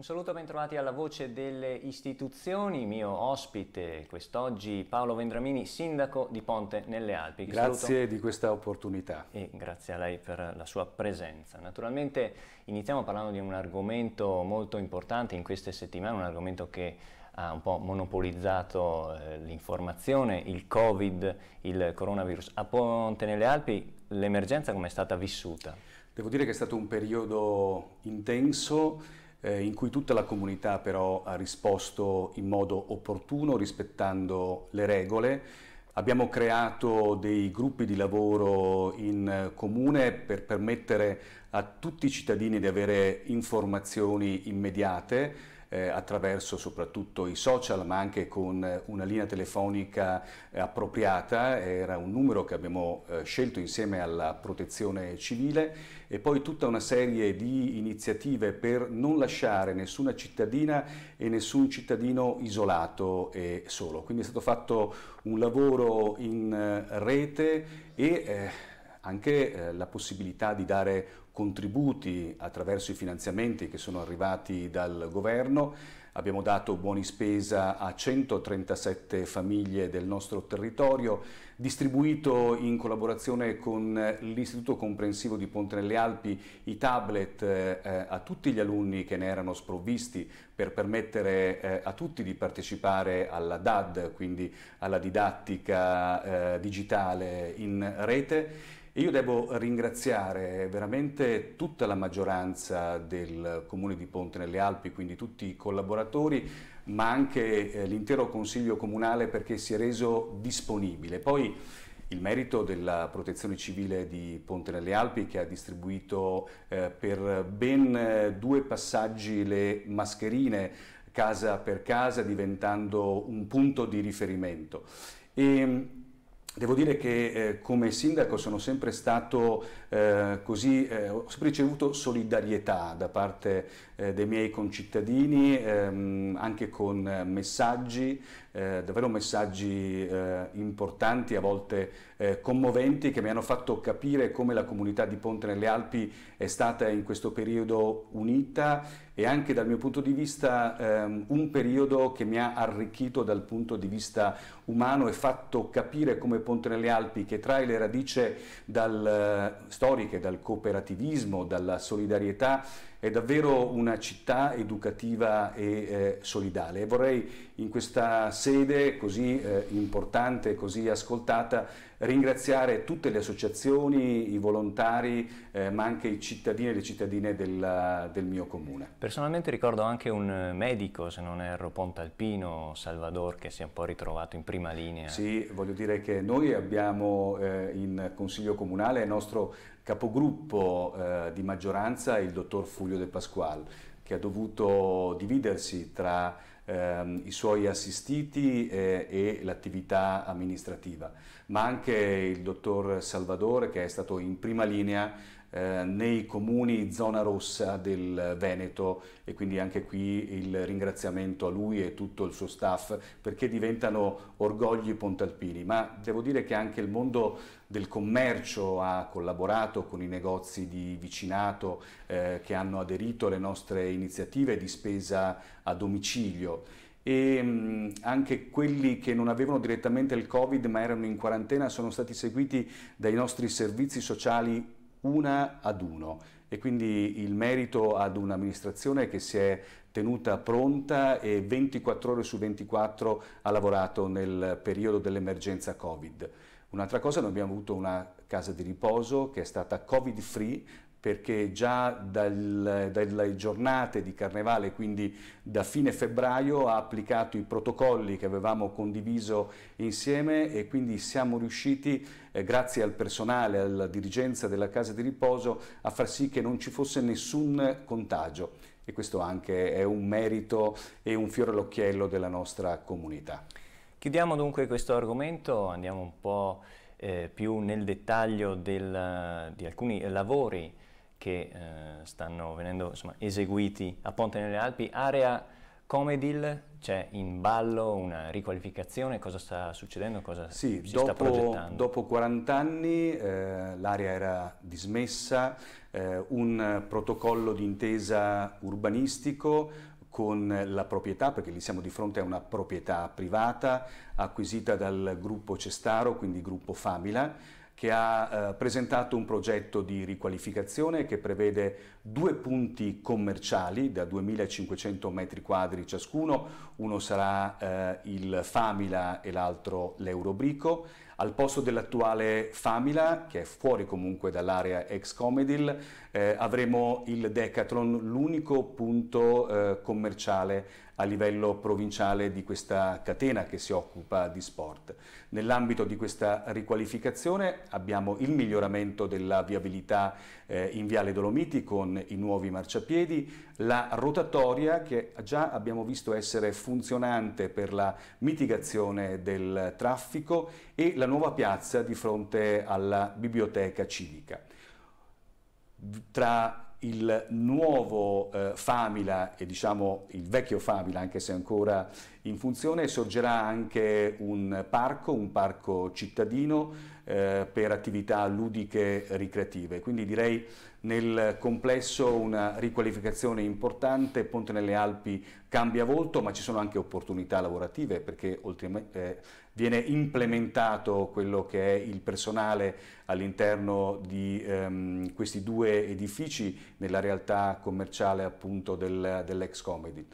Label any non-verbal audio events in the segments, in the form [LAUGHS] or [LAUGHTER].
Un saluto e bentrovati alla voce delle istituzioni, mio ospite quest'oggi Paolo Vendramini, sindaco di Ponte nelle Alpi. Che grazie saluto. di questa opportunità. E grazie a lei per la sua presenza. Naturalmente iniziamo parlando di un argomento molto importante in queste settimane, un argomento che ha un po' monopolizzato eh, l'informazione, il Covid, il coronavirus. A Ponte nelle Alpi l'emergenza come è stata vissuta? Devo dire che è stato un periodo intenso eh, in cui tutta la comunità però ha risposto in modo opportuno, rispettando le regole. Abbiamo creato dei gruppi di lavoro in comune per permettere a tutti i cittadini di avere informazioni immediate eh, attraverso soprattutto i social ma anche con eh, una linea telefonica eh, appropriata, era un numero che abbiamo eh, scelto insieme alla protezione civile e poi tutta una serie di iniziative per non lasciare nessuna cittadina e nessun cittadino isolato e solo. Quindi è stato fatto un lavoro in rete e eh, anche eh, la possibilità di dare contributi attraverso i finanziamenti che sono arrivati dal governo. Abbiamo dato buoni spesa a 137 famiglie del nostro territorio, distribuito in collaborazione con eh, l'Istituto Comprensivo di Ponte nelle Alpi i tablet eh, eh, a tutti gli alunni che ne erano sprovvisti per permettere eh, a tutti di partecipare alla DAD, quindi alla didattica eh, digitale in rete io devo ringraziare veramente tutta la maggioranza del Comune di Ponte nelle Alpi, quindi tutti i collaboratori, ma anche eh, l'intero Consiglio Comunale perché si è reso disponibile. Poi il merito della Protezione Civile di Ponte nelle Alpi che ha distribuito eh, per ben eh, due passaggi le mascherine casa per casa diventando un punto di riferimento. E, ehm, Devo dire che eh, come sindaco sono sempre stato eh, così, eh, ho sempre ricevuto solidarietà da parte eh, dei miei concittadini, ehm, anche con messaggi, eh, davvero messaggi eh, importanti, a volte eh, commoventi, che mi hanno fatto capire come la comunità di Ponte nelle Alpi è stata in questo periodo unita e anche dal mio punto di vista ehm, un periodo che mi ha arricchito dal punto di vista umano e fatto capire come Ponte nelle Alpi, che trae le radici dal, eh, storiche, dal cooperativismo, dalla solidarietà, è davvero una città educativa e eh, solidale e vorrei in questa sede così eh, importante, così ascoltata, ringraziare tutte le associazioni, i volontari, eh, ma anche i cittadini e le cittadine del, del, mio comune. Personalmente ricordo anche un eh, medico, se non erro, Pontalpino, Salvador, che si è un po' ritrovato in prima linea. Sì, voglio dire che noi abbiamo eh, in Consiglio Comunale il nostro capogruppo eh, di maggioranza, il dottor Fulvio De Pasquale, che ha dovuto dividersi tra ehm, i suoi assistiti eh, e l'attività amministrativa, ma anche il dottor Salvador che è stato in prima linea eh, nei comuni zona rossa del Veneto e quindi anche qui il ringraziamento a lui e tutto il suo staff perché diventano orgogli pontalpini, ma devo dire che anche il mondo del commercio ha collaborato con i negozi di vicinato eh, che hanno aderito alle nostre iniziative di spesa a domicilio e mm, anche quelli che non avevano direttamente il Covid ma erano in quarantena sono stati seguiti dai nostri servizi sociali una ad uno e quindi il merito ad un'amministrazione che si è tenuta pronta e 24 ore su 24 ha lavorato nel periodo dell'emergenza Covid. Un'altra cosa, noi abbiamo avuto una casa di riposo che è stata covid free perché già dal, dalle giornate di carnevale, quindi da fine febbraio, ha applicato i protocolli che avevamo condiviso insieme e quindi siamo riusciti, eh, grazie al personale, alla dirigenza della casa di riposo, a far sì che non ci fosse nessun contagio e questo anche è un merito e un fiore all'occhiello della nostra comunità. Chiudiamo dunque questo argomento, andiamo un po' eh, più nel dettaglio del, di alcuni lavori che eh, stanno venendo insomma, eseguiti a Ponte nelle Alpi. Area Comedil, c'è in ballo una riqualificazione, cosa sta succedendo, cosa sì, si dopo, sta progettando? Dopo 40 anni eh, l'area era dismessa, eh, un protocollo di intesa urbanistico con la proprietà, perché lì siamo di fronte a una proprietà privata acquisita dal gruppo Cestaro, quindi gruppo Famila, che ha eh, presentato un progetto di riqualificazione che prevede due punti commerciali da 2500 metri quadri ciascuno, uno sarà eh, il Famila e l'altro l'Eurobrico, al posto dell'attuale Famila, che è fuori comunque dall'area ex Comedil, eh, avremo il Decathlon, l'unico punto eh, commerciale a livello provinciale di questa catena che si occupa di sport. Nell'ambito di questa riqualificazione abbiamo il miglioramento della viabilità eh, in Viale Dolomiti con i nuovi marciapiedi, la rotatoria che già abbiamo visto essere funzionante per la mitigazione del traffico e la nuova piazza di fronte alla biblioteca civica. Tra il nuovo eh, Famila e diciamo il vecchio Famila, anche se ancora in funzione, sorgerà anche un parco, un parco cittadino eh, per attività ludiche ricreative. Quindi direi nel complesso una riqualificazione importante, Ponte nelle Alpi cambia volto, ma ci sono anche opportunità lavorative perché oltre, eh, viene implementato quello che è il personale all'interno di ehm, questi due edifici nella realtà commerciale appunto del, dell'ex Comedy.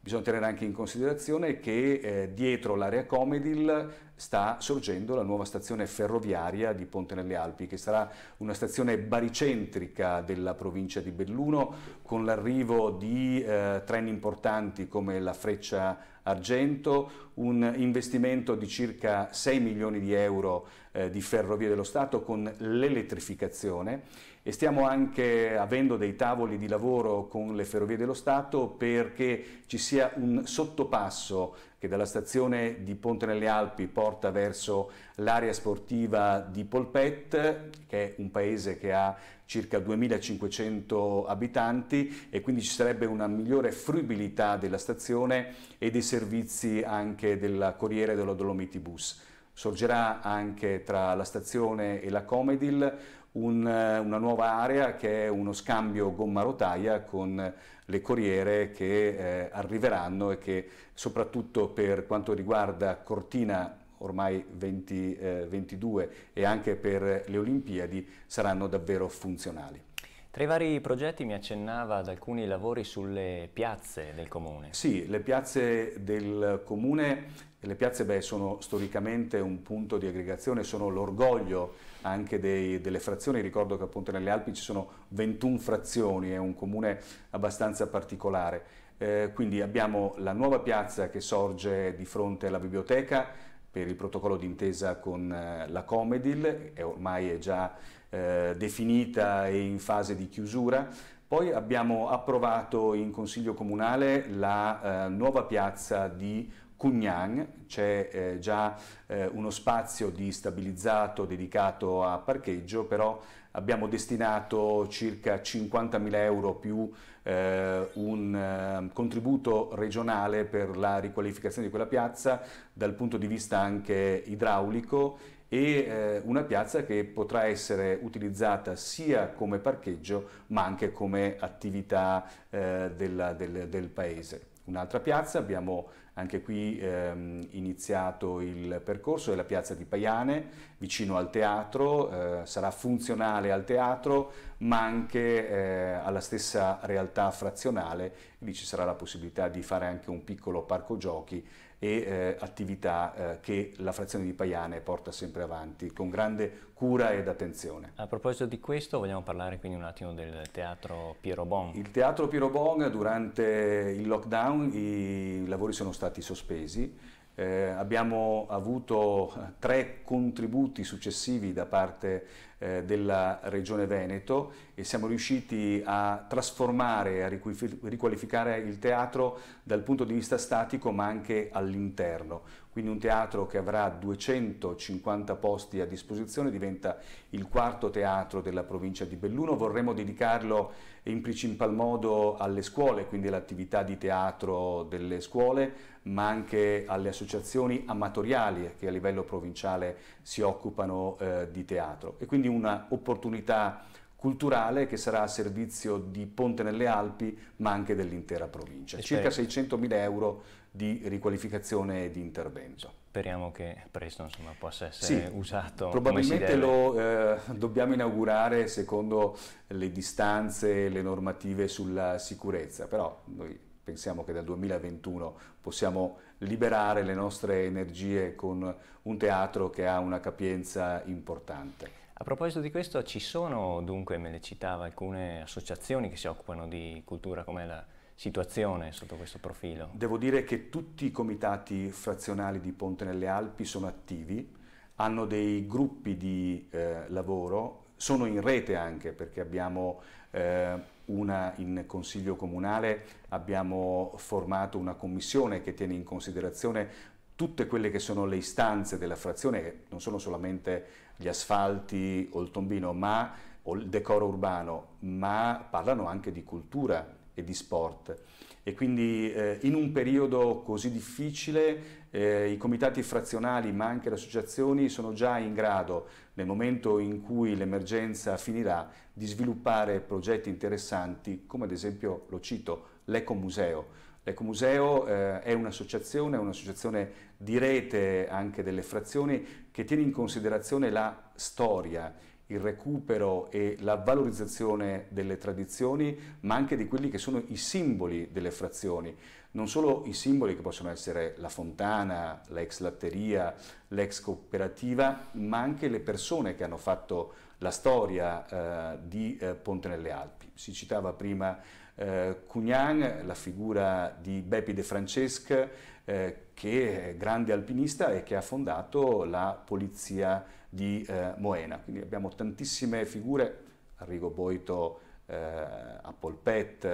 Bisogna tenere anche in considerazione che eh, dietro l'area Comedil sta sorgendo la nuova stazione ferroviaria di Ponte nelle Alpi, che sarà una stazione baricentrica della provincia di Belluno, con l'arrivo di eh, treni importanti come la Freccia Argento, un investimento di circa 6 milioni di euro eh, di Ferrovie dello Stato con l'elettrificazione e stiamo anche avendo dei tavoli di lavoro con le Ferrovie dello Stato perché ci sia un sottopasso che dalla stazione di Ponte nelle Alpi porta verso l'area sportiva di Polpet, che è un paese che ha circa 2500 abitanti e quindi ci sarebbe una migliore fruibilità della stazione e dei servizi anche della Corriere dello Dolomiti Bus. Sorgerà anche tra la stazione e la Comedil un, eh, una nuova area che è uno scambio gomma-rotaia con le corriere che eh, arriveranno e che soprattutto per quanto riguarda Cortina ormai 2022 eh, e anche per le Olimpiadi saranno davvero funzionali. Tra i vari progetti mi accennava ad alcuni lavori sulle piazze del comune. Sì, le piazze del comune le piazze beh, sono storicamente un punto di aggregazione, sono l'orgoglio anche dei, delle frazioni, ricordo che appunto nelle Alpi ci sono 21 frazioni, è un comune abbastanza particolare. Eh, quindi abbiamo la nuova piazza che sorge di fronte alla biblioteca per il protocollo d'intesa con eh, la Comedil, è ormai è già eh, definita e in fase di chiusura, poi abbiamo approvato in Consiglio Comunale la eh, nuova piazza di Cugnan, c'è eh, già eh, uno spazio di stabilizzato dedicato a parcheggio, però abbiamo destinato circa 50.000 euro più eh, un eh, contributo regionale per la riqualificazione di quella piazza dal punto di vista anche idraulico e eh, una piazza che potrà essere utilizzata sia come parcheggio ma anche come attività eh, della, del, del paese. Un'altra piazza, abbiamo anche qui ehm, iniziato il percorso, è la piazza di Paiane, vicino al teatro, eh, sarà funzionale al teatro ma anche eh, alla stessa realtà frazionale, lì ci sarà la possibilità di fare anche un piccolo parco giochi e eh, attività eh, che la frazione di Paiane porta sempre avanti con grande cura ed attenzione. A proposito di questo vogliamo parlare quindi un attimo del teatro Piero Bon. Il teatro Piero Bon durante il lockdown i lavori sono stati sospesi eh, abbiamo avuto eh, tre contributi successivi da parte eh, della Regione Veneto e siamo riusciti a trasformare, a riqualificare il teatro dal punto di vista statico ma anche all'interno quindi un teatro che avrà 250 posti a disposizione, diventa il quarto teatro della provincia di Belluno. Vorremmo dedicarlo in principal modo alle scuole, quindi all'attività di teatro delle scuole, ma anche alle associazioni amatoriali che a livello provinciale si occupano eh, di teatro. E quindi un'opportunità culturale che sarà a servizio di Ponte nelle Alpi ma anche dell'intera provincia. Circa 600.000 euro di riqualificazione e di intervento. Speriamo che presto insomma, possa essere sì, usato. Probabilmente lo eh, dobbiamo inaugurare secondo le distanze e le normative sulla sicurezza, però noi pensiamo che dal 2021 possiamo liberare le nostre energie con un teatro che ha una capienza importante. A proposito di questo, ci sono dunque, me le citava, alcune associazioni che si occupano di cultura come la situazione sotto questo profilo? Devo dire che tutti i comitati frazionali di Ponte nelle Alpi sono attivi, hanno dei gruppi di eh, lavoro, sono in rete anche perché abbiamo eh, una in consiglio comunale, abbiamo formato una commissione che tiene in considerazione tutte quelle che sono le istanze della frazione, che non sono solamente gli asfalti o il tombino, ma o il decoro urbano, ma parlano anche di cultura, e di sport. E quindi eh, in un periodo così difficile eh, i comitati frazionali ma anche le associazioni sono già in grado, nel momento in cui l'emergenza finirà, di sviluppare progetti interessanti come ad esempio, lo cito, l'Ecomuseo. L'Ecomuseo eh, è un'associazione, un'associazione di rete anche delle frazioni che tiene in considerazione la storia il recupero e la valorizzazione delle tradizioni, ma anche di quelli che sono i simboli delle frazioni. Non solo i simboli che possono essere la fontana, l'ex latteria, l'ex cooperativa, ma anche le persone che hanno fatto la storia eh, di eh, Ponte nelle Alpi. Si citava prima eh, Cugnan, la figura di Beppi De Francesc, eh, che è grande alpinista e che ha fondato la polizia di eh, Moena. Quindi abbiamo tantissime figure, Arrigo Boito eh, a Polpet,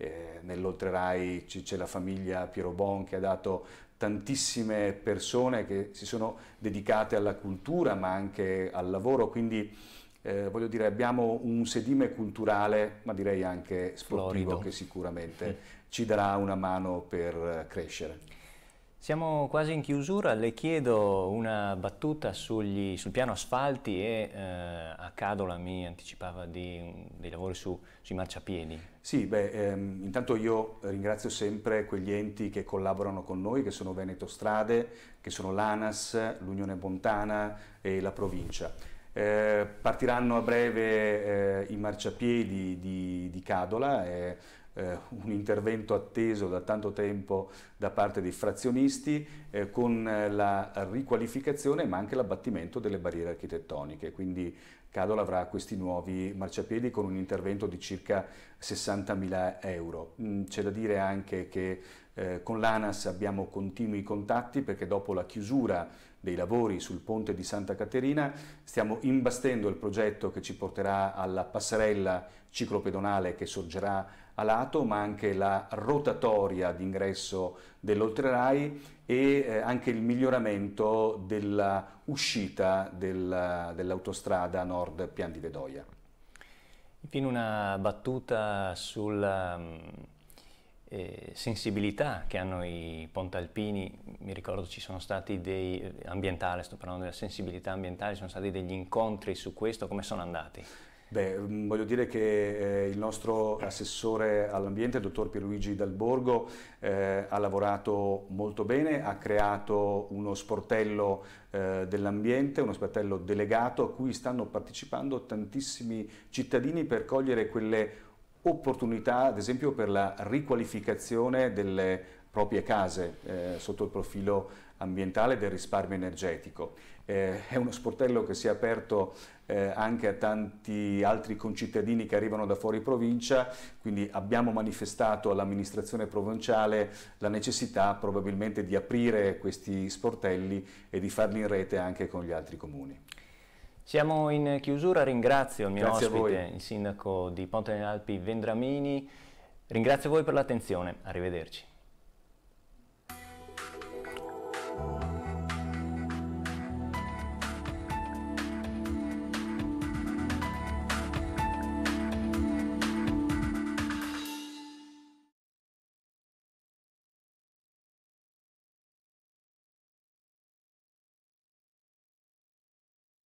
eh, nell'Oltrerai c'è la famiglia Piero Bon che ha dato tantissime persone che si sono dedicate alla cultura ma anche al lavoro, quindi eh, voglio dire, abbiamo un sedime culturale, ma direi anche sportivo, Florido. che sicuramente [LAUGHS] ci darà una mano per eh, crescere. Siamo quasi in chiusura, le chiedo una battuta sugli, sul piano asfalti e eh, a Cadola mi anticipava di, dei lavori su, sui marciapiedi. Sì, beh, ehm, intanto io ringrazio sempre quegli enti che collaborano con noi, che sono Veneto Strade, che sono l'ANAS, l'Unione Montana e la provincia. Eh, partiranno a breve eh, i marciapiedi di, di Cadola, eh, un intervento atteso da tanto tempo da parte dei frazionisti eh, con la riqualificazione ma anche l'abbattimento delle barriere architettoniche, quindi Cadola avrà questi nuovi marciapiedi con un intervento di circa 60.000 euro. Mm, c'è da dire anche che eh, con l'ANAS abbiamo continui contatti perché dopo la chiusura dei lavori sul ponte di Santa Caterina stiamo imbastendo il progetto che ci porterà alla passerella ciclopedonale che sorgerà a lato, ma anche la rotatoria d'ingresso dell'oltrerai e eh, anche il miglioramento dell'uscita del, dell'autostrada nord Pian di Vedoia. Infine una battuta sulla ehm, eh, sensibilità che hanno i pontalpini, mi ricordo ci sono stati dei, eh, ambientale, sto parlando della sensibilità ambientale, ci sono stati degli incontri su questo, come sono andati? Beh, mm, voglio dire che eh, il nostro assessore all'ambiente, il dottor Pierluigi Dalborgo, eh, ha lavorato molto bene, ha creato uno sportello eh, dell'ambiente, uno sportello delegato a cui stanno partecipando tantissimi cittadini per cogliere quelle opportunità, ad esempio per la riqualificazione delle proprie case eh, sotto il profilo ambientale del risparmio energetico. Eh, è uno sportello che si è aperto eh, anche a tanti altri concittadini che arrivano da fuori provincia, quindi abbiamo manifestato all'amministrazione provinciale la necessità probabilmente di aprire questi sportelli e di farli in rete anche con gli altri comuni. Siamo in chiusura, ringrazio il mio Grazie ospite, il sindaco di Ponte delle Alpi Vendramini, ringrazio voi per l'attenzione, arrivederci.